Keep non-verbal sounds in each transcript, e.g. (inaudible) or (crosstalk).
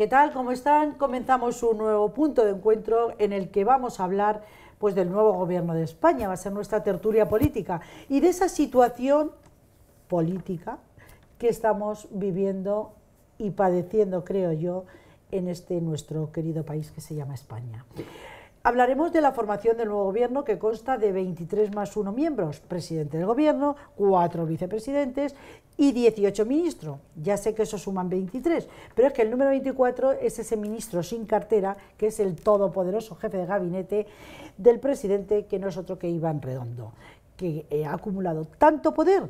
¿Qué tal? ¿Cómo están? Comenzamos un nuevo punto de encuentro en el que vamos a hablar pues, del nuevo gobierno de España, va a ser nuestra tertulia política y de esa situación política que estamos viviendo y padeciendo, creo yo, en este nuestro querido país que se llama España. Hablaremos de la formación del nuevo gobierno que consta de 23 más 1 miembros, presidente del gobierno, 4 vicepresidentes y 18 ministros. Ya sé que eso suman 23, pero es que el número 24 es ese ministro sin cartera, que es el todopoderoso jefe de gabinete del presidente, que no es otro que Iván Redondo, que eh, ha acumulado tanto poder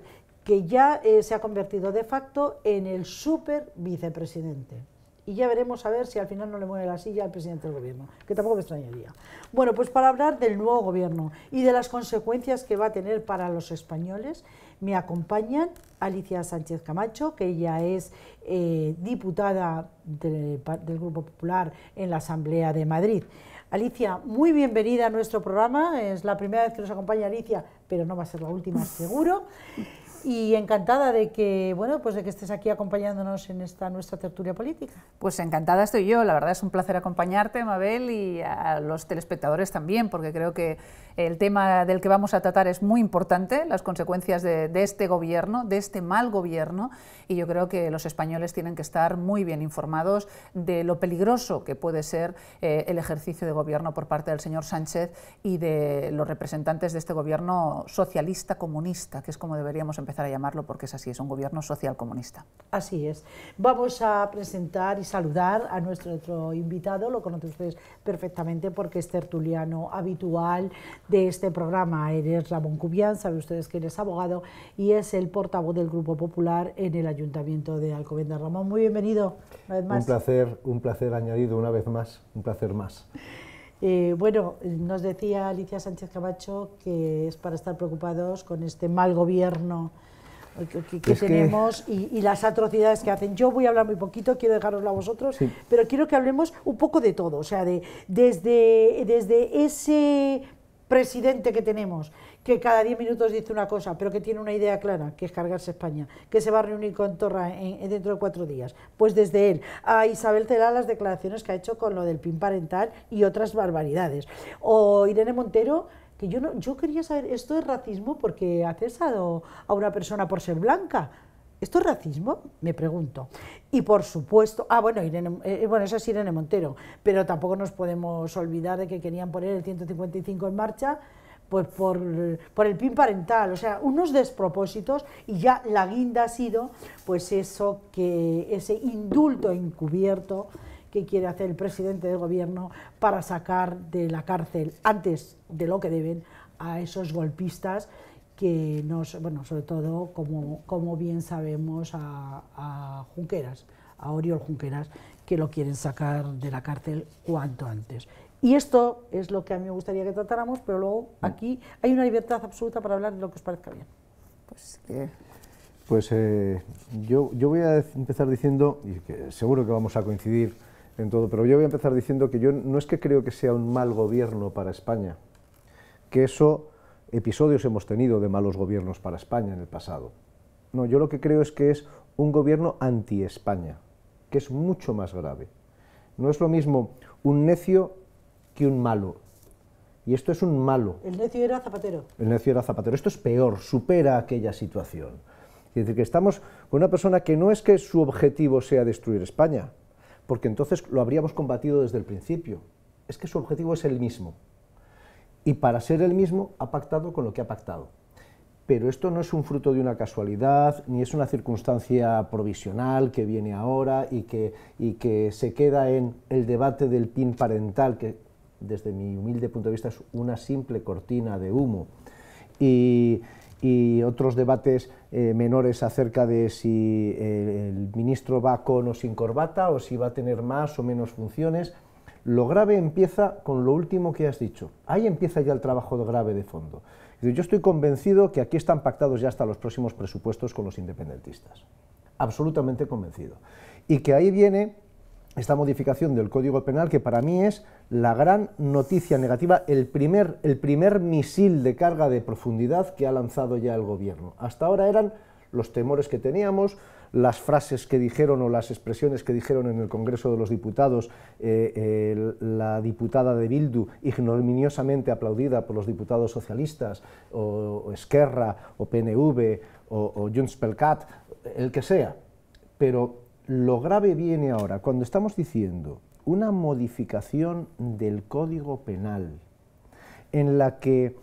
que ya eh, se ha convertido de facto en el super vicepresidente y ya veremos a ver si al final no le mueve la silla al presidente del gobierno, que tampoco me extrañaría. Bueno, pues para hablar del nuevo gobierno y de las consecuencias que va a tener para los españoles, me acompañan Alicia Sánchez Camacho, que ella es eh, diputada del Grupo Popular en la Asamblea de Madrid. Alicia, muy bienvenida a nuestro programa. Es la primera vez que nos acompaña Alicia, pero no va a ser la última, seguro. (laughs) y encantada de que bueno pues de que estés aquí acompañándonos en esta nuestra tertulia política. Pues encantada estoy yo, la verdad es un placer acompañarte, Mabel, y a los telespectadores también, porque creo que el tema del que vamos a tratar es muy importante, las consecuencias de, este gobierno, de este mal gobierno, y yo creo que los españoles tienen que estar muy bien informados de lo peligroso que puede ser eh, el ejercicio de gobierno por parte del señor Sánchez y de los representantes de este gobierno socialista comunista, que es como deberíamos empezar a llamarlo porque es así, es un gobierno social comunista. Así es. Vamos a presentar y saludar a nuestro otro invitado, lo conocen ustedes perfectamente porque es tertuliano habitual de este programa. Eres Ramón Cubián, sabe ustedes que eres abogado y es el portavoz del Grupo Popular en el Ayuntamiento de Alcobendas. Ramón, muy bienvenido. Una vez más. Un placer, un placer añadido una vez más, un placer más. Eh, bueno, nos decía Alicia Sánchez Cabacho que es para estar preocupados con este mal gobierno que, tenemos Y, las atrocidades que hacen. Yo voy a hablar muy poquito, quiero dejaroslo a vosotros, pero quiero que hablemos un poco de todo, o sea, de, desde, desde ese presidente que tenemos, que cada 10 minutos dice una cosa, pero que tiene una idea clara, que es cargarse España, que se va a reunir con Torra en, dentro de cuatro días. Pues desde él a Isabel Celá las declaraciones que ha hecho con lo del PIN parental y otras barbaridades. O Irene Montero que yo no, yo quería saber, ¿esto es racismo porque ha cesado a una persona por ser blanca? ¿Esto es racismo? Me pregunto. Y por supuesto, ah, bueno, Irene, eh, bueno, esa es Irene Montero, pero tampoco nos podemos olvidar de que querían poner el 155 en marcha pues por, por, el PIN parental, o sea, unos despropósitos y ya la guinda ha sido pues eso que ese indulto encubierto que quiere hacer el presidente del gobierno para sacar de la cárcel antes de lo que deben a esos golpistas que nos, bueno, sobre todo como, como bien sabemos a, a Junqueras, a Oriol Junqueras, que lo quieren sacar de la cárcel cuanto antes. Y esto es lo que a mí me gustaría que tratáramos, pero luego aquí hay una libertad absoluta para hablar de lo que os parezca bien. Pues, eh, pues eh, yo, yo, voy a empezar diciendo, y que seguro que vamos a coincidir en todo, pero yo voy a empezar diciendo que yo no es que creo que sea un mal gobierno para España, que eso, episodios hemos tenido de malos gobiernos para España en el pasado. No, yo lo que creo es que es un gobierno anti-España, que es mucho más grave. No es lo mismo un necio un malo. Y esto es un malo. El necio era zapatero. El necio era zapatero. Esto es peor, supera aquella situación. Es decir, que estamos con una persona que no es que su objetivo sea destruir España, porque entonces lo habríamos combatido desde el principio. Es que su objetivo es el mismo. Y para ser el mismo ha pactado con lo que ha pactado. Pero esto no es un fruto de una casualidad, ni es una circunstancia provisional que viene ahora y que, y que se queda en el debate del pin parental, que desde mi humilde punto de vista, es una simple cortina de humo. Y, otros debates eh, menores acerca de si eh, el ministro va con o sin corbata o si va a tener más o menos funciones. Lo grave empieza con lo último que has dicho. Ahí empieza ya el trabajo grave de fondo. Yo estoy convencido que aquí están pactados ya hasta los próximos presupuestos con los independentistas. Absolutamente convencido. Y que ahí viene esta modificación del Código Penal, que para mí es la gran noticia negativa, el primer, el primer misil de carga de profundidad que ha lanzado ya el Gobierno. Hasta ahora eran los temores que teníamos, las frases que dijeron o las expresiones que dijeron en el Congreso de los Diputados eh, la diputada de Bildu, ignominiosamente aplaudida por los diputados socialistas, o, Esquerra, o PNV, o, o Junts el que sea. Pero lo grave viene ahora, cuando estamos diciendo una modificación del Código Penal, en la que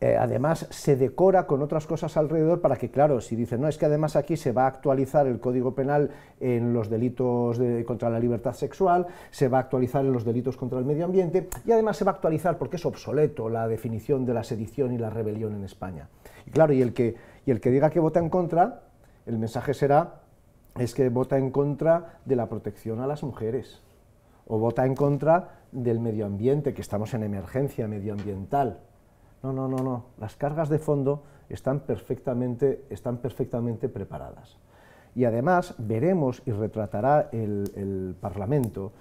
eh, además se decora con otras cosas alrededor para que, claro, si dicen, no, es que además aquí se va a actualizar el Código Penal en los delitos contra la libertad sexual, se va a actualizar en los delitos contra el medio ambiente y además se va a actualizar porque es obsoleto la definición de la sedición y la rebelión en España. Y claro, y el que, y el que diga que vota en contra, el mensaje será es que vota en contra de la protección a las mujeres o vota en contra del medio ambiente, que estamos en emergencia medioambiental. No, no, no, no. Las cargas de fondo están perfectamente, están perfectamente preparadas. Y además veremos y retratará el, el Parlamento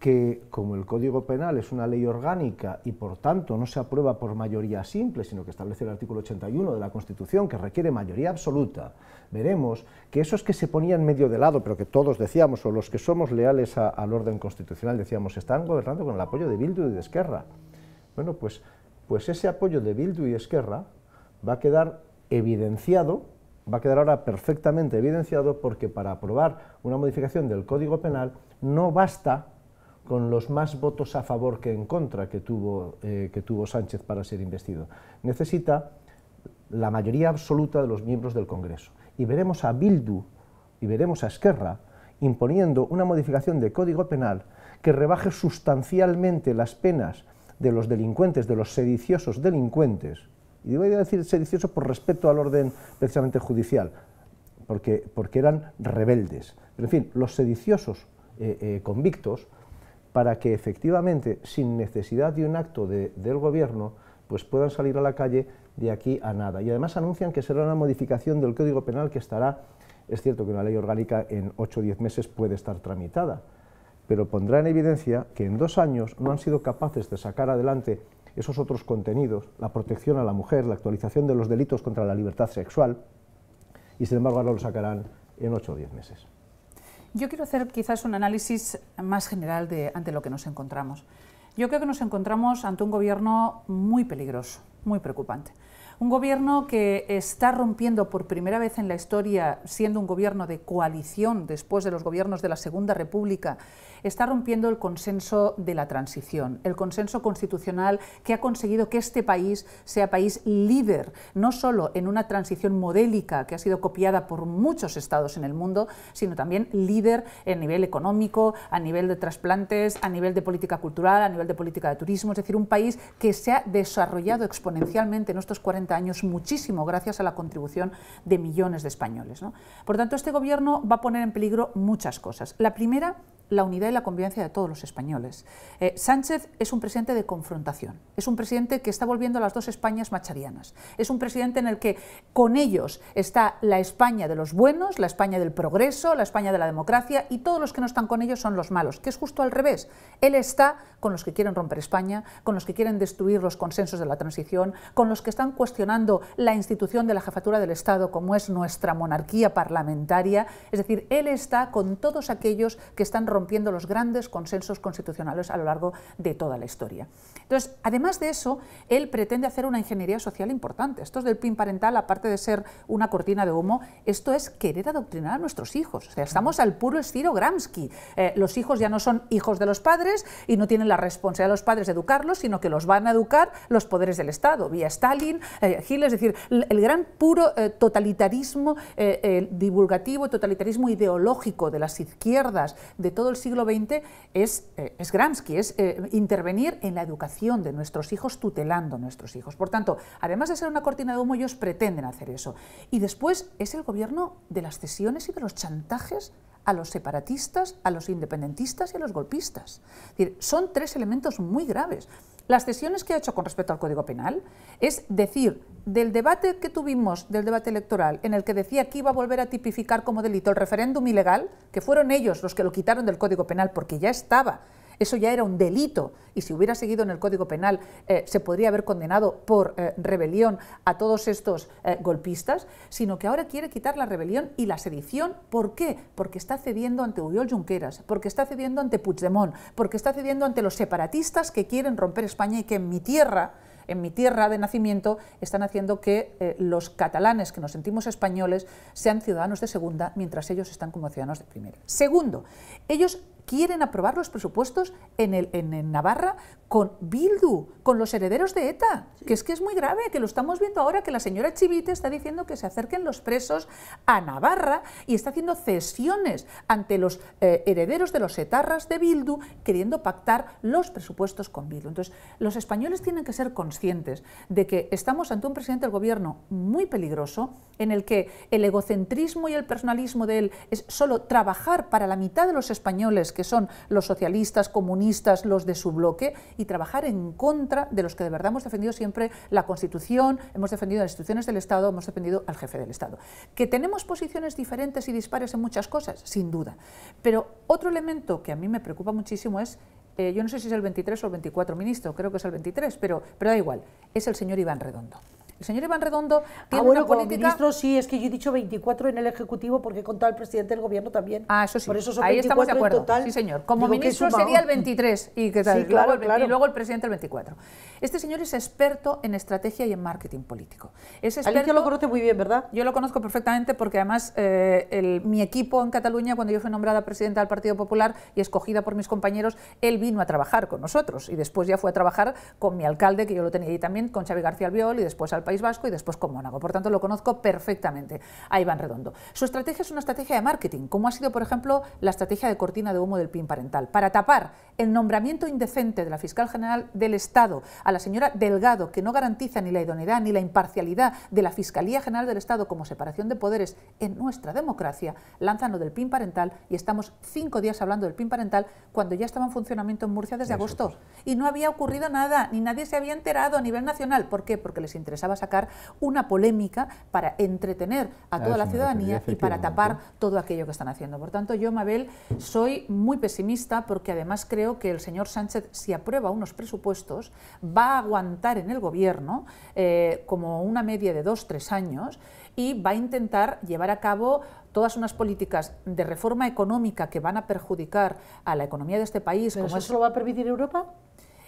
que como el Código Penal es una ley orgánica y por tanto no se aprueba por mayoría simple, sino que establece el artículo 81 de la Constitución que requiere mayoría absoluta, veremos que esos que se ponían medio de lado, pero que todos decíamos, o los que somos leales al orden constitucional, decíamos, están gobernando con el apoyo de Bildu y de Esquerra. Bueno, pues, pues ese apoyo de Bildu y Esquerra va a quedar evidenciado va a quedar ahora perfectamente evidenciado porque para aprobar una modificación del Código Penal no basta con los más votos a favor que en contra que tuvo, eh, que tuvo Sánchez para ser investido. Necesita la mayoría absoluta de los miembros del Congreso. Y veremos a Bildu y veremos a Esquerra imponiendo una modificación de Código Penal que rebaje sustancialmente las penas de los delincuentes, de los sediciosos delincuentes. Y voy a decir sedicioso por respeto al orden precisamente judicial, porque, porque eran rebeldes. Pero en fin, los sediciosos eh, eh, convictos para que efectivamente, sin necesidad de un acto del gobierno, pues puedan salir a la calle de aquí a nada. Y además anuncian que será una modificación del Código Penal que estará, es cierto que una ley orgánica en 8 o 10 meses puede estar tramitada, pero pondrá en evidencia que en dos años no han sido capaces de sacar adelante esos otros contenidos, la protección a la mujer, la actualización de los delitos contra la libertad sexual, y sin embargo ahora lo sacarán en 8 o 10 meses. Yo quiero hacer quizás un análisis más general de ante lo que nos encontramos. Yo creo que nos encontramos ante un gobierno muy peligroso, muy preocupante. Un gobierno que está rompiendo por primera vez en la historia, siendo un gobierno de coalición después de los gobiernos de la Segunda República, está rompiendo el consenso de la transición, el consenso constitucional que ha conseguido que este país sea país líder, no solo en una transición modélica que ha sido copiada por muchos estados en el mundo, sino también líder en nivel económico, a nivel de trasplantes, a nivel de política cultural, a nivel de política de turismo, es decir, un país que se ha desarrollado exponencialmente en estos 40 años muchísimo gracias a la contribución de millones de españoles. Por tanto, este gobierno va a poner en peligro muchas cosas. La primera la unidad y la convivencia de todos los españoles. Eh, Sánchez es un presidente de confrontación, es un presidente que está volviendo a las dos Españas macharianas, es un presidente en el que con ellos está la España de los buenos, la España del progreso, la España de la democracia y todos los que no están con ellos son los malos, que es justo al revés. Él está con los que quieren romper España, con los que quieren destruir los consensos de la transición, con los que están cuestionando la institución de la jefatura del Estado como es nuestra monarquía parlamentaria, es decir, él está con todos aquellos que están rompiendo los grandes consensos constitucionales a lo largo de toda la historia. Entonces, además de eso, él pretende hacer una ingeniería social importante. Esto es del PIN parental, aparte de ser una cortina de humo, esto es querer adoctrinar a nuestros hijos. O sea, estamos al puro estilo Gramsci. Eh, los hijos ya no son hijos de los padres y no tienen la responsabilidad de los padres de educarlos, sino que los van a educar los poderes del Estado, vía Stalin, eh, es decir, el gran puro eh, totalitarismo eh, divulgativo, totalitarismo ideológico de las izquierdas, de todo el siglo XX es, eh, es Gramsci, es eh, intervenir en la educación de nuestros hijos, tutelando a nuestros hijos. Por tanto, además de ser una cortina de humo, ellos pretenden hacer eso. Y después es el gobierno de las cesiones y de los chantajes a los separatistas, a los independentistas y a los golpistas. son tres elementos muy graves las cesiones que ha hecho con respecto al Código Penal, es decir, del debate que tuvimos, del debate electoral, en el que decía que iba a volver a tipificar como delito el referéndum ilegal, que fueron ellos los que lo quitaron del Código Penal porque ya estaba eso ya era un delito y si hubiera seguido en el Código Penal eh, se podría haber condenado por eh, rebelión a todos estos eh, golpistas, sino que ahora quiere quitar la rebelión y la sedición. ¿Por qué? Porque está cediendo ante Uriol Junqueras, porque está cediendo ante Puigdemont, porque está cediendo ante los separatistas que quieren romper España y que en mi tierra en mi tierra de nacimiento, están haciendo que los catalanes que nos sentimos españoles sean ciudadanos de segunda, mientras ellos están como ciudadanos de primera. Segundo, ellos quieren aprobar los presupuestos en, Navarra con Bildu, con los herederos de ETA, que es que es muy grave, que lo estamos viendo ahora, que la señora Chivite está diciendo que se acerquen los presos a Navarra y está haciendo cesiones ante los eh, herederos de los etarras de Bildu, queriendo pactar los presupuestos con Bildu. Entonces, los españoles tienen que ser conscientes de que estamos ante un presidente del gobierno muy peligroso, en el que el egocentrismo y el personalismo de él es solo trabajar para la mitad de los españoles que son los socialistas, comunistas, los de su bloque, y trabajar en contra de los que de verdad hemos defendido siempre la Constitución, hemos defendido las instituciones del Estado, hemos defendido al jefe del Estado. Que tenemos posiciones diferentes y dispares en muchas cosas, sin duda. Pero otro elemento que a mí me preocupa muchísimo es eh, yo no sé si es el 23 o el 24 ministro, creo que es el 23, pero, pero da igual, es el señor Iván Redondo. El señor Iván Redondo tiene ah, una política... ministro, sí, es que yo he dicho 24 en el Ejecutivo porque he contado al presidente del Gobierno también. Ah, eso sí. Ahí estamos de acuerdo. Sí, señor. Como ministro sería el 23 y, que luego, el presidente el 24. Este señor es experto en estrategia y en marketing político. Es experto, lo conoce muy bien, ¿verdad? Yo lo conozco perfectamente porque además eh, mi equipo en Cataluña, cuando yo fui nombrada presidenta del Partido Popular y escogida por mis compañeros, él vino a trabajar con nosotros y después ya fue a trabajar con mi alcalde, que yo lo tenía ahí también, con Xavi García Albiol y después al País Vasco y después con Mónaco. Por tanto, lo conozco perfectamente a Iván Redondo. Su estrategia es una estrategia de marketing, como ha sido, por ejemplo, la estrategia de cortina de humo del PIN parental, para tapar el nombramiento indecente de la fiscal general del Estado a la señora Delgado, que no garantiza ni la idoneidad ni la imparcialidad de la Fiscalía General del Estado como separación de poderes en nuestra democracia, lanzan lo del PIN parental y estamos cinco días hablando del PIN parental cuando ya estaba en funcionamiento en Murcia desde agosto. Y no había ocurrido nada, ni nadie se había enterado a nivel nacional. ¿Por qué? Porque les interesaba sacar una polémica para entretener a ah, toda la ciudadanía y para tapar todo aquello que están haciendo. Por tanto, yo, Mabel, soy muy pesimista porque además creo que el señor Sánchez, si aprueba unos presupuestos, va a aguantar en el gobierno eh, como una media de dos, tres años y va a intentar llevar a cabo todas unas políticas de reforma económica que van a perjudicar a la economía de este país. eso lo va a permitir Europa?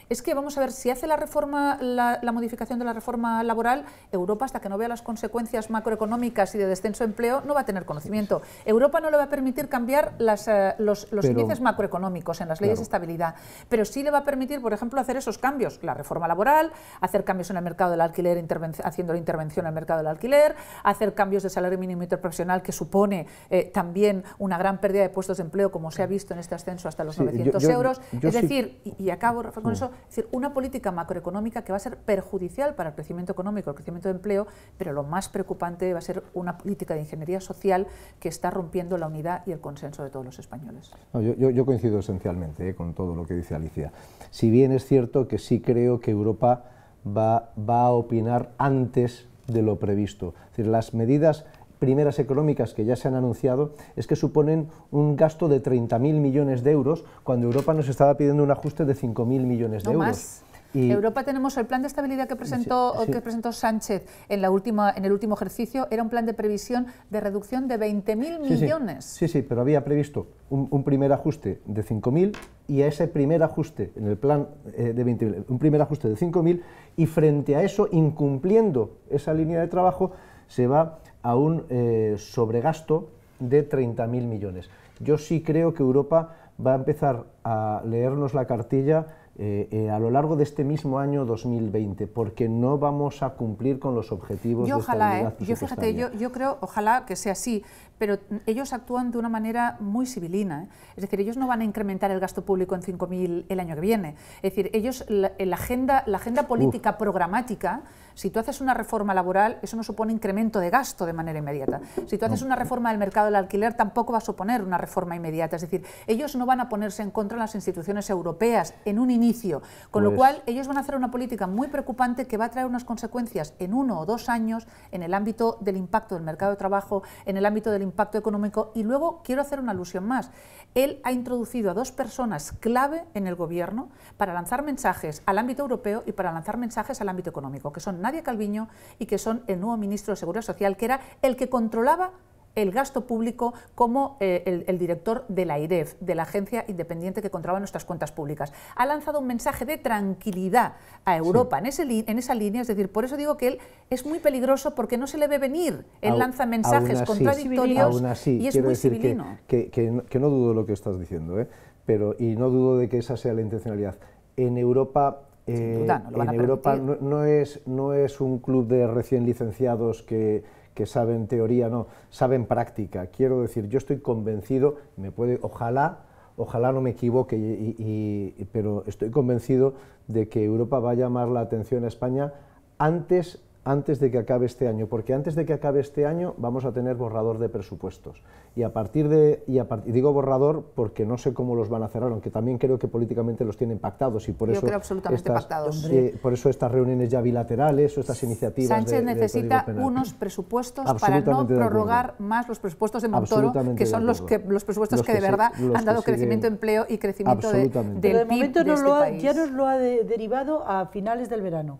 es que vamos a ver si hace la reforma, la, modificación de la reforma laboral, Europa hasta que no vea las consecuencias macroeconómicas y de descenso de empleo no va a tener conocimiento. Europa no le va a permitir cambiar las, eh, los, índices macroeconómicos en las leyes de estabilidad. Pero sí le va a permitir, por ejemplo, hacer esos cambios, la reforma laboral, hacer cambios en el mercado del alquiler, haciendo la intervención en el mercado del alquiler, hacer cambios de salario mínimo interprofesional que supone eh, también una gran pérdida de puestos de empleo como se ha visto en este ascenso hasta los 900 euros. es decir, y, acabo con eso, es decir, una política macroeconómica que va a ser perjudicial para el crecimiento económico, el crecimiento de empleo, pero lo más preocupante va a ser una política de ingeniería social que está rompiendo la unidad y el consenso de todos los españoles. yo, coincido esencialmente eh, con todo lo que dice Alicia. Si bien es cierto que sí creo que Europa va, va a opinar antes de lo previsto. Es decir, las medidas primeras económicas que ya se han anunciado es que suponen un gasto de 30.000 millones de euros cuando Europa nos estaba pidiendo un ajuste de 5.000 millones de no euros. Más. Europa tenemos el plan de estabilidad que presentó, que presentó Sánchez en, la última, en el último ejercicio, era un plan de previsión de reducción de 20.000 millones. Sí, sí, pero había previsto un, primer ajuste de 5.000 y a ese primer ajuste en el plan eh, de 20.000, un primer ajuste de 5.000 y frente a eso, incumpliendo esa línea de trabajo, se va a un eh, sobregasto de 30.000 millones. Yo sí creo que Europa va a empezar a leernos la cartilla eh, eh, a lo largo de este mismo año 2020, porque no vamos a cumplir con los objetivos de ojalá, Yo fíjate, yo, yo, creo, ojalá que sea así, pero ellos actúan de una manera muy civilina. ¿eh? Es decir, ellos no van a incrementar el gasto público en 5.000 el año que viene. Es decir, ellos, la, eh, agenda, la agenda política programática, si tú haces una reforma laboral, eso no supone incremento de gasto de manera inmediata. Si tú haces una reforma del mercado del alquiler, tampoco va a suponer una reforma inmediata. Es decir, ellos no van a ponerse en contra de las instituciones europeas en un inicio, con lo pues cual ellos van a hacer una política muy preocupante que va a traer unas consecuencias en uno o dos años en el ámbito del impacto del mercado de trabajo, en el ámbito del impacto económico. Y luego quiero hacer una alusión más. Él ha introducido a dos personas clave en el gobierno para lanzar mensajes al ámbito europeo y para lanzar mensajes al ámbito económico, que son Nadia Calviño y que son el nuevo ministro de Seguridad Social, que era el que controlaba el gasto público como eh, el, director de la IREF, de la agencia independiente que controla nuestras cuentas públicas. Ha lanzado un mensaje de tranquilidad a Europa en, ese en, esa línea, es decir, por eso digo que él es muy peligroso porque no se le ve venir, él lanza mensajes contradictorios y es muy decir civilino. Que, que, no dudo lo que estás diciendo, ¿eh? Pero, y no dudo de que esa sea la intencionalidad. En Europa eh, en Europa no, es, no es un club de recién licenciados que que saben teoría, no, saben práctica. Quiero decir, yo estoy convencido, me puede, ojalá, ojalá no me equivoque, y, pero estoy convencido de que Europa va a llamar la atención a España antes antes de que acabe este año, porque antes de que acabe este año vamos a tener borrador de presupuestos. Y a partir de, y, a digo borrador porque no sé cómo los van a cerrar, aunque también creo que políticamente los tienen pactados y por Yo eso creo absolutamente pactados. Eh, por eso estas reuniones ya bilaterales o estas iniciativas. Sánchez necesita unos presupuestos para no prorrogar más los presupuestos de Montoro, que son los que los presupuestos que, de verdad han dado crecimiento, de empleo y crecimiento de, del PIB de momento no este ya nos lo ha derivado a finales del verano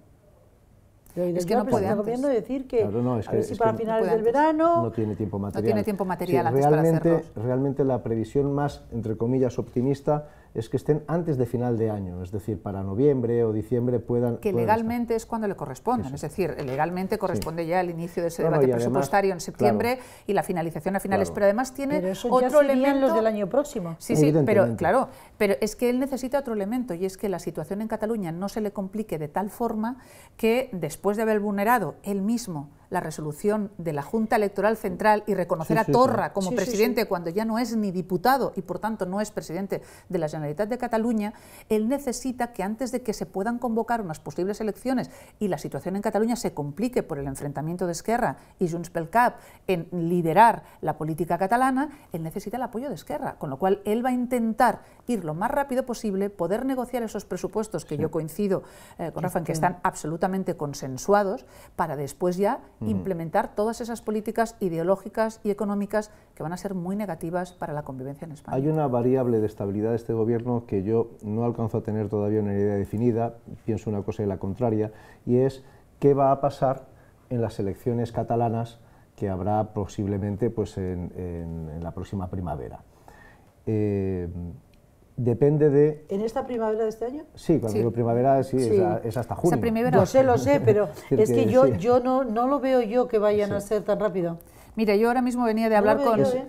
es que no puede antes. decir que, a si para finales del verano... No tiene tiempo material. realmente, Realmente la previsión más, entre comillas, optimista es que estén antes de final de año, es decir, para noviembre o diciembre puedan... Que legalmente es cuando le corresponde, es decir, legalmente corresponde ya el inicio de ese debate presupuestario en septiembre y la finalización a finales, pero además tiene otro elemento... los del año próximo. Sí, sí, pero claro, pero es que él necesita otro elemento y es que la situación en Cataluña no se le complique de tal forma que después de haber vulnerado él mismo la resolución de la Junta Electoral Central y reconocer a Torra como presidente cuando ya no es ni diputado y por tanto no es presidente de la Generalitat de Cataluña, él necesita que antes de que se puedan convocar unas posibles elecciones y la situación en Cataluña se complique por el enfrentamiento de Esquerra y Junts pel Cap en liderar la política catalana, él necesita el apoyo de Esquerra, con lo cual él va a intentar ir lo más rápido posible, poder negociar esos presupuestos que yo coincido eh, con Rafa en que están absolutamente consensuados para después ya implementar todas esas políticas ideológicas y económicas que van a ser muy negativas para la convivencia en España. Hay una variable de estabilidad de este gobierno que yo no alcanzo a tener todavía una idea definida, pienso una cosa y la contraria, y es qué va a pasar en las elecciones catalanas que habrá posiblemente pues, en, la próxima primavera. Eh, depende de... ¿En esta primavera de este año? Sí, cuando digo primavera, sí, Es, hasta junio. Primavera... sé, lo sé, (laughs) pero es que, yo, yo no, no lo veo yo que vayan a ser tan rápido. Mira, yo ahora mismo venía de hablar con... ¿eh?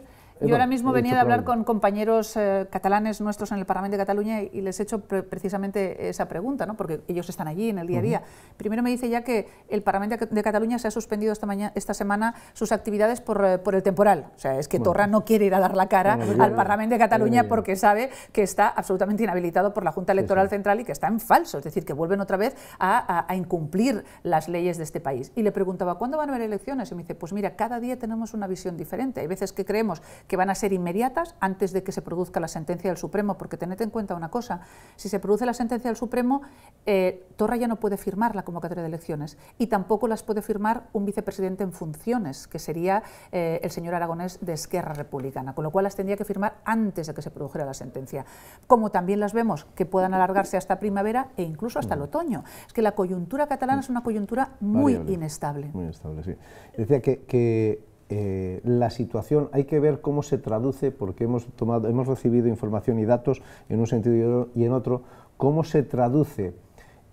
Yo ahora mismo venía de hablar con compañeros eh, catalanes nuestros en el Parlamento de Cataluña y les he hecho precisamente esa pregunta, ¿no? porque ellos están allí en el día a día. Primero me dice ya que el Parlamento de Cataluña se ha suspendido esta, esta semana sus actividades eh, por, el temporal. O sea, es que Torra no quiere ir a dar la cara pues al Parlamento de Cataluña porque sabe que está absolutamente inhabilitado por la Junta Electoral Central y que está en falso, es decir, que vuelven otra vez a, a incumplir las leyes de este país. Y le preguntaba, ¿cuándo van a haber elecciones? Y me dice, pues mira, cada día tenemos una visión diferente. Hay veces que creemos que que van a ser inmediatas antes de que se produzca la sentencia del Supremo, porque tened en cuenta una cosa, si se produce la sentencia del Supremo, eh, Torra ya no puede firmar la convocatoria de elecciones y tampoco las puede firmar un vicepresidente en funciones, que sería eh, el señor Aragonés de Esquerra Republicana, con lo cual las tendría que firmar antes de que se produjera la sentencia. Como también las vemos que puedan alargarse hasta primavera e incluso hasta el otoño. Es que la coyuntura catalana es una coyuntura muy inestable. Muy inestable, sí. Decía que eh, la situación, hay que ver cómo se traduce, porque hemos, hemos recibido información y datos en un sentido y en otro, cómo se traduce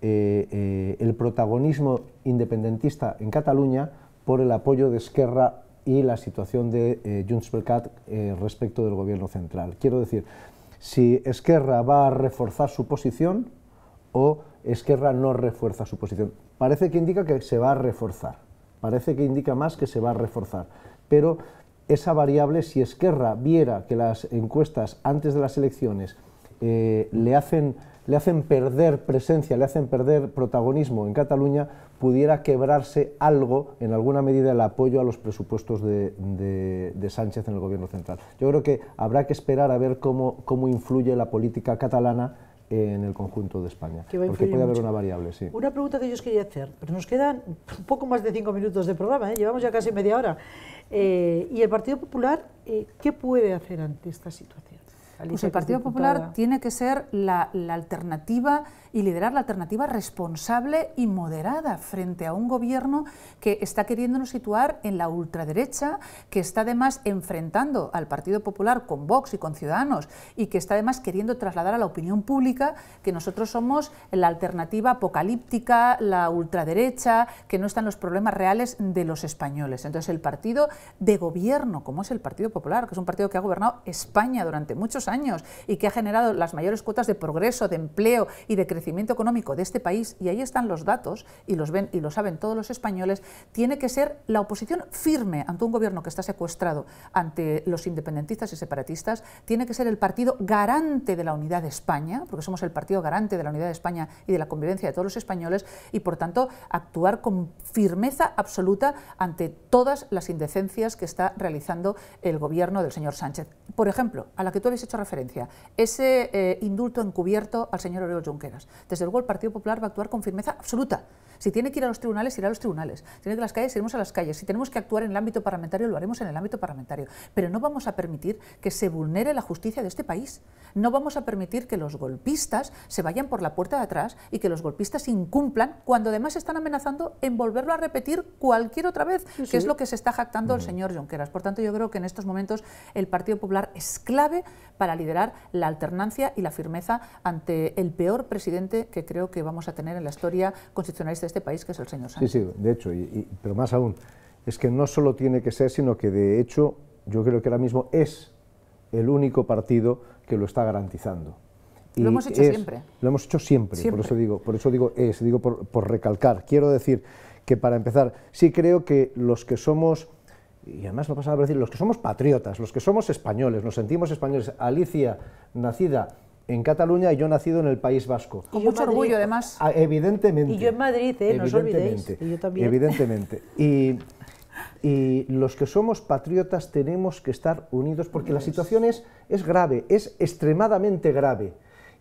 eh, eh, el protagonismo independentista en Cataluña por el apoyo de Esquerra y la situación de Junts per respecto del gobierno central. Quiero decir, si Esquerra va a reforzar su posición o Esquerra no refuerza su posición. Parece que indica que se va a reforzar parece que indica más que se va a reforzar. Pero esa variable, si Esquerra viera que las encuestas antes de las elecciones eh, le, hacen, le hacen perder presencia, le hacen perder protagonismo en Cataluña, pudiera quebrarse algo, en alguna medida, el apoyo a los presupuestos de, Sánchez en el Gobierno central. Yo creo que habrá que esperar a ver cómo, cómo influye la política catalana en el conjunto de España. Porque puede haber una variable, sí. Una pregunta que yo os quería hacer, pero nos quedan un (laughs) poco más de cinco minutos de programa, ¿eh? llevamos ya casi media hora. Eh, ¿Y el Partido Popular eh, qué puede hacer ante esta situación? pues el Partido Popular tiene que ser la alternativa y liderar la alternativa responsable y moderada frente a un gobierno que está queriéndonos situar en la ultraderecha, que está además enfrentando al Partido Popular con Vox y con Ciudadanos y que está además queriendo trasladar a la opinión pública que nosotros somos la alternativa apocalíptica, la ultraderecha, que no están los problemas reales de los españoles. Entonces el partido de gobierno, como es el Partido Popular, que es un partido que ha gobernado España durante muchos años y que ha generado las mayores cuotas de progreso, de empleo y de crecimiento, crecimiento económico de este país, y ahí están los datos, y los ven y lo saben todos los españoles, tiene que ser la oposición firme ante un gobierno que está secuestrado ante los independentistas y separatistas, tiene que ser el partido garante de la unidad de España, porque somos el partido garante de la unidad de España y de la convivencia de todos los españoles, y por tanto actuar con firmeza absoluta ante todas las indecencias que está realizando el gobierno del señor Sánchez. Por ejemplo, a la que tú habéis hecho referencia, ese eh, indulto encubierto al señor Oriol Junqueras. Desde luego el Partido Popular va a actuar con firmeza absoluta. Si tiene que ir a los tribunales, irá a los tribunales. Si tiene que ir a las calles, iremos a las calles. Si tenemos que actuar en el ámbito parlamentario, lo haremos en el ámbito parlamentario. Pero no vamos a permitir que se vulnere la justicia de este país. No vamos a permitir que los golpistas se vayan por la puerta de atrás y que los golpistas incumplan cuando además están amenazando en volverlo a repetir cualquier otra vez, que es lo que se está jactando el señor Junqueras. Por tanto, yo creo que en estos momentos el Partido Popular es clave para liderar la alternancia y la firmeza ante el peor presidente que creo que vamos a tener en la historia constitucionalista este este país, que es el señor Sánchez. Sí, sí, de hecho, pero más aún, es que no solo tiene que ser, sino que de hecho yo creo que ahora mismo es el único partido que lo está garantizando. Y lo hemos hecho siempre. Lo hemos hecho siempre, por eso digo, por eso digo es, digo por, por, recalcar. Quiero decir que para empezar, sí creo que los que somos, y además lo pasaba a decir, los que somos patriotas, los que somos españoles, nos sentimos españoles, Alicia, nacida en Cataluña y yo nacido en el País Vasco. Con mucho orgullo, además. Ah, evidentemente. Y yo en Madrid, ¿eh? No os olvidéis. Y yo también. Evidentemente. Y, los que somos patriotas tenemos que estar unidos porque la situación es, grave, es extremadamente grave.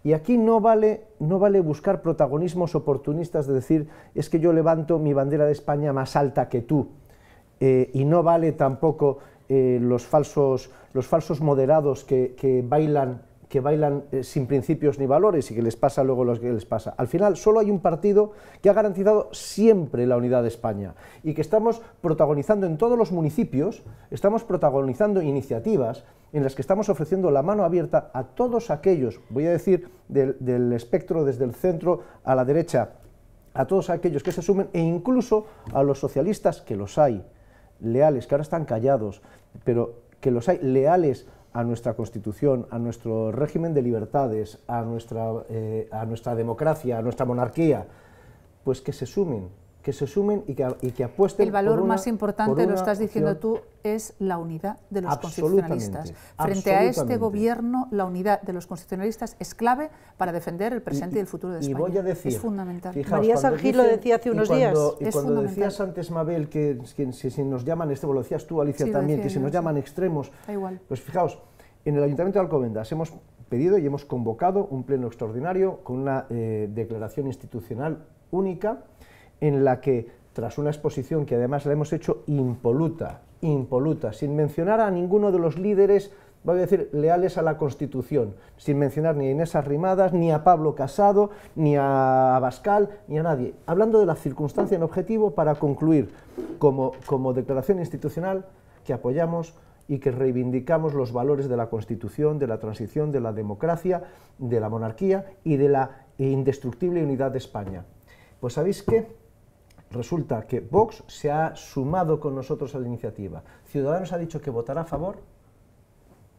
Y aquí no vale, no vale buscar protagonismos oportunistas de decir, es que yo levanto mi bandera de España más alta que tú. Eh, y no vale tampoco eh, los, falsos, los falsos moderados que bailan que bailan eh, sin principios ni valores y que les pasa luego lo que les pasa. Al final, solo hay un partido que ha garantizado siempre la unidad de España y que estamos protagonizando en todos los municipios, estamos protagonizando iniciativas en las que estamos ofreciendo la mano abierta a todos aquellos, voy a decir, del, del espectro desde el centro a la derecha, a todos aquellos que se sumen e incluso a los socialistas, que los hay, leales, que ahora están callados, pero que los hay leales a nuestra Constitución, a nuestro régimen de libertades, a nuestra, eh, a nuestra democracia, a nuestra monarquía, pues que se sumen que se sumen y que, y apuesten. El valor más importante, lo estás diciendo tú, es la unidad de los constitucionalistas. Frente a este gobierno, la unidad de los constitucionalistas es clave para defender el presente y, el futuro de España. Y voy a decir, es fundamental. María lo decía hace unos días. Y cuando decías antes, Mabel, que, si, nos llaman extremos, lo tú, Alicia, también, que si nos llaman extremos, pues fijaos, en el Ayuntamiento de Alcobendas hemos pedido y hemos convocado un pleno extraordinario con una eh, declaración institucional única en la que, tras una exposición que además la hemos hecho impoluta, impoluta, sin mencionar a ninguno de los líderes, voy a decir, leales a la Constitución, sin mencionar ni a Inés Arrimadas, ni a Pablo Casado, ni a Bascal, ni a nadie. Hablando de la circunstancia en objetivo para concluir como, como declaración institucional que apoyamos y que reivindicamos los valores de la Constitución, de la transición, de la democracia, de la monarquía y de la indestructible unidad de España. Pues sabéis qué? resulta que Vox se ha sumado con nosotros a la iniciativa. Ciudadanos ha dicho que votará a favor,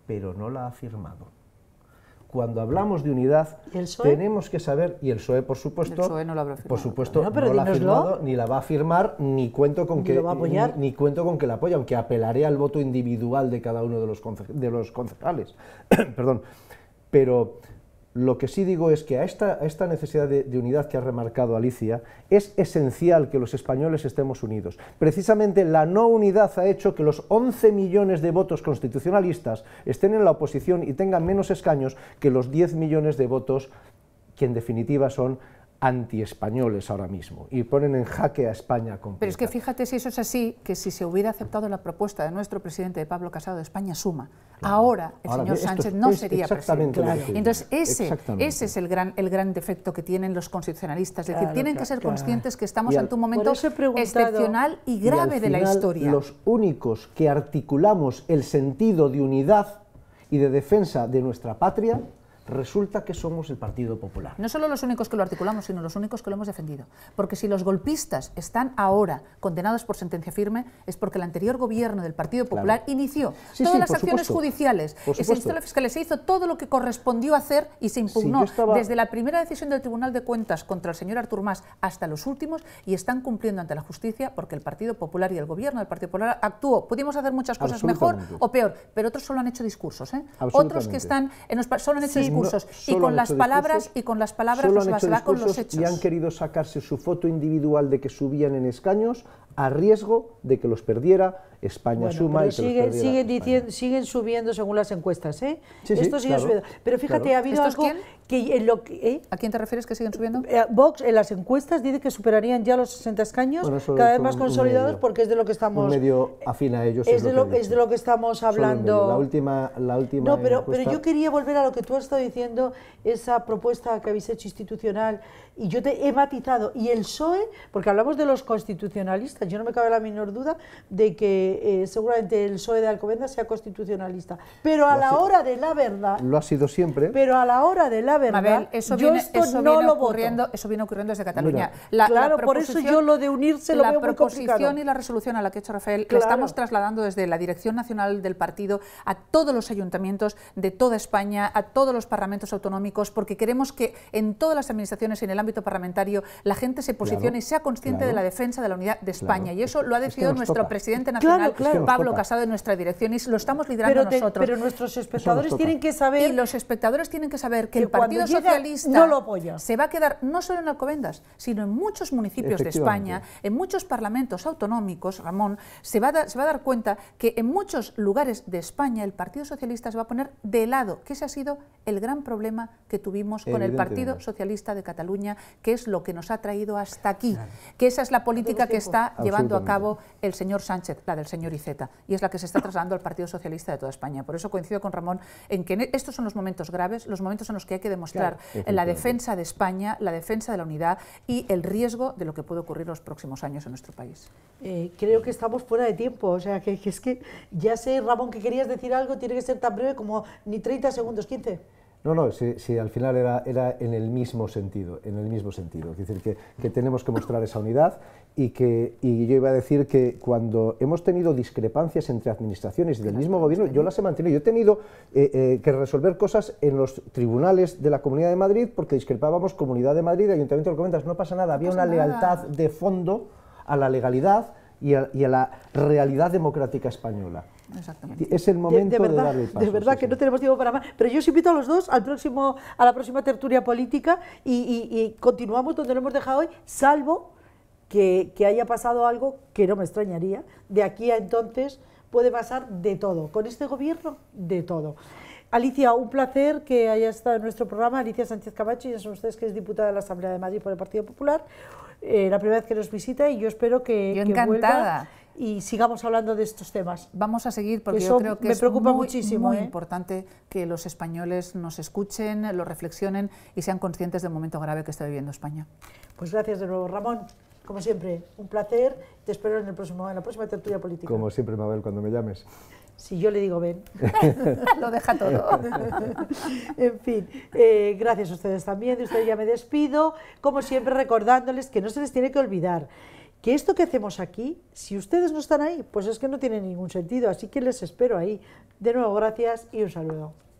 pero no la ha firmado. Cuando hablamos de unidad, tenemos que saber, y el PSOE, por supuesto, no por supuesto, no, la ha firmado, ni la va a firmar, ni cuento con que Ni, cuento con que la apoya, aunque apelaré al voto individual de cada uno de los, de los concejales. (coughs) Perdón, pero lo que sí digo es que a esta, esta necesidad de, de, unidad que ha remarcado Alicia, es esencial que los españoles estemos unidos. Precisamente la no unidad ha hecho que los 11 millones de votos constitucionalistas estén en la oposición y tengan menos escaños que los 10 millones de votos que en definitiva son antiespañoles ahora mismo y ponen en jaque a España con Pero es que fíjate si eso es así, que si se hubiera aceptado la propuesta de nuestro presidente de Pablo Casado de España Suma, ahora el señor Sánchez no sería presidente. Entonces ese, ese es el gran, el gran defecto que tienen los constitucionalistas, es decir, tienen que ser conscientes que estamos en ante un momento excepcional y grave de la historia. Los únicos que articulamos el sentido de unidad y de defensa de nuestra patria resulta que somos el Partido Popular. No solo los únicos que lo articulamos, sino los únicos que lo hemos defendido. Porque si los golpistas están ahora condenados por sentencia firme, es porque el anterior gobierno del Partido Popular inició todas las acciones judiciales, se la se hizo todo lo que correspondió hacer y se impugnó. Desde la primera decisión del Tribunal de Cuentas contra el señor Artur Mas hasta los últimos, y están cumpliendo ante la justicia porque el Partido Popular y el gobierno del Partido Popular actuó. Pudimos hacer muchas cosas mejor o peor, pero otros solo han hecho discursos. ¿eh? Otros que están en los, solo han hecho discursos y, con las palabras, y con las palabras se basará con los hechos. Y han querido sacarse su foto individual de que subían en escaños a riesgo de que los perdiera España suma y sigue, sigue diciendo, siguen subiendo según las encuestas, ¿eh? Esto sigue subiendo. Pero fíjate, ha habido algo que en lo que, ¿eh? ¿A quién te refieres que siguen subiendo? Eh, Vox en las encuestas dice que superarían ya los 60 escaños, cada vez más consolidados porque es de lo que estamos un medio afín a ellos. Es, de lo que estamos hablando. La última la última No, pero pero yo quería volver a lo que tú has estado diciendo esa propuesta que habéis hecho institucional y yo te he matizado y el PSOE, porque hablamos de los constitucionalistas, yo no me cabe la menor duda de que eh, seguramente el PSOE de Alcobendas sea constitucionalista. Pero a la hora de la verdad... Lo ha sido siempre. Pero a la hora de la verdad, eso viene, no ocurriendo, Eso viene ocurriendo desde Cataluña. claro, por eso yo lo de unirse la veo proposición y la resolución a la que ha hecho Rafael la estamos trasladando desde la Dirección Nacional del Partido a todos los ayuntamientos de toda España, a todos los parlamentos autonómicos, porque queremos que en todas las administraciones y en el ámbito parlamentario la gente se posicione y sea consciente de la defensa de la unidad de España. Y eso lo ha decidido nuestro presidente nacional Pablo Casado, en nuestra dirección, y lo estamos liderando nosotros. pero nuestros espectadores tienen que saber... Y los espectadores tienen que saber que, el Partido Socialista no lo apoya. se va a quedar no solo en Alcobendas, sino en muchos municipios de España, en muchos parlamentos autonómicos, Ramón, se va, a dar cuenta que en muchos lugares de España el Partido Socialista se va a poner de lado, que ese ha sido el gran problema que tuvimos con el Partido Socialista de Cataluña, que es lo que nos ha traído hasta aquí, que esa es la política que está pues, llevando a cabo el señor Sánchez, la del señor Iceta, y es la que se está trasladando al Partido Socialista de toda España. Por eso coincido con Ramón en que estos son los momentos graves, los momentos en los que hay que demostrar la defensa de España, la defensa de la unidad y el riesgo de lo que puede ocurrir en los próximos años en nuestro país. Eh, creo que estamos fuera de tiempo, o sea, que es que ya sé, Ramón, que querías decir algo, tiene que ser tan breve como ni 30 segundos, 15. No, no, si, al final era, en el mismo sentido, en el mismo sentido. Es decir, que, tenemos que mostrar esa unidad y que yo iba a decir que cuando hemos tenido discrepancias entre administraciones del mismo gobierno, yo las he mantenido. Yo he tenido eh, eh, que resolver cosas en los tribunales de la Comunidad de Madrid porque discrepábamos Comunidad de Madrid, Ayuntamiento de comentas no pasa nada, había una lealtad de fondo a la legalidad y a la realidad democrática española. Es el momento de, verdad, De verdad que no tenemos tiempo para más. Pero yo os invito a los dos al próximo, a la próxima tertulia política y, continuamos donde lo hemos dejado hoy, salvo que, haya pasado algo que no me extrañaría. De aquí a entonces puede pasar de todo. Con este gobierno, de todo. Alicia, un placer que haya estado en nuestro programa. Alicia Sánchez Camacho, ya son ustedes que es diputada de la Asamblea de Madrid por el Partido Popular. Eh, la primera vez que nos visita y yo espero que, yo encantada y sigamos hablando de estos temas. Vamos a seguir porque yo creo que me es preocupa muy, muchísimo, muy ¿eh? importante que los españoles nos escuchen, lo reflexionen y sean conscientes del momento grave que está viviendo España. Pues gracias de nuevo, Ramón. Como siempre, un placer. Te espero en, el próximo, en la próxima tertulia política. Como siempre, Mabel, cuando me llames. Si yo le digo ven, (laughs) lo deja todo. (laughs) en fin, eh, gracias a ustedes también. De ustedes ya me despido. Como siempre, recordándoles que no se les tiene que olvidar que esto que hacemos aquí, si ustedes no están ahí, pues es que no tiene ningún sentido. Así que les espero ahí. De nuevo, gracias y un saludo.